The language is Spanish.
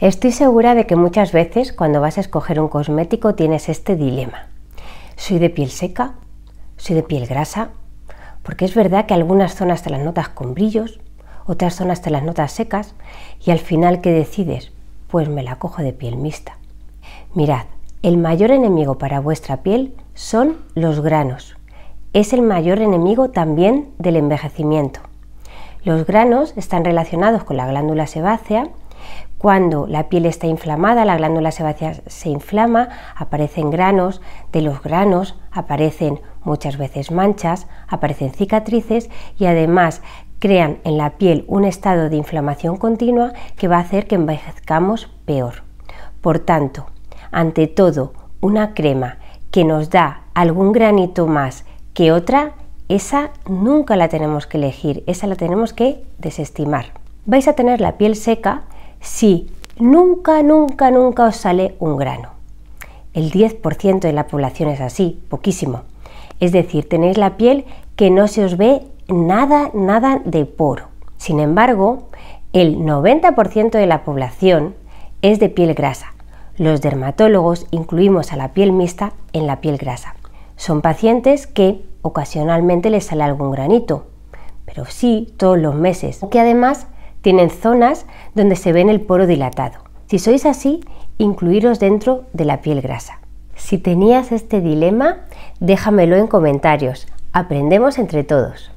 Estoy segura de que muchas veces cuando vas a escoger un cosmético tienes este dilema. ¿Soy de piel seca? ¿Soy de piel grasa? Porque es verdad que algunas zonas te las notas con brillos, otras zonas te las notas secas y al final ¿qué decides? Pues me la cojo de piel mixta. Mirad, el mayor enemigo para vuestra piel son los granos. Es el mayor enemigo también del envejecimiento. Los granos están relacionados con la glándula sebácea cuando la piel está inflamada, la glándula sebácea se inflama, aparecen granos, de los granos aparecen muchas veces manchas, aparecen cicatrices y además crean en la piel un estado de inflamación continua que va a hacer que envejezcamos peor. Por tanto, ante todo, una crema que nos da algún granito más que otra, esa nunca la tenemos que elegir, esa la tenemos que desestimar. Vais a tener la piel seca Sí, nunca, nunca, nunca os sale un grano. El 10% de la población es así, poquísimo. Es decir, tenéis la piel que no se os ve nada, nada de poro. Sin embargo, el 90% de la población es de piel grasa. Los dermatólogos incluimos a la piel mixta en la piel grasa. Son pacientes que ocasionalmente les sale algún granito, pero sí todos los meses, que además tienen zonas donde se ven el poro dilatado. Si sois así, incluiros dentro de la piel grasa. Si tenías este dilema, déjamelo en comentarios. Aprendemos entre todos.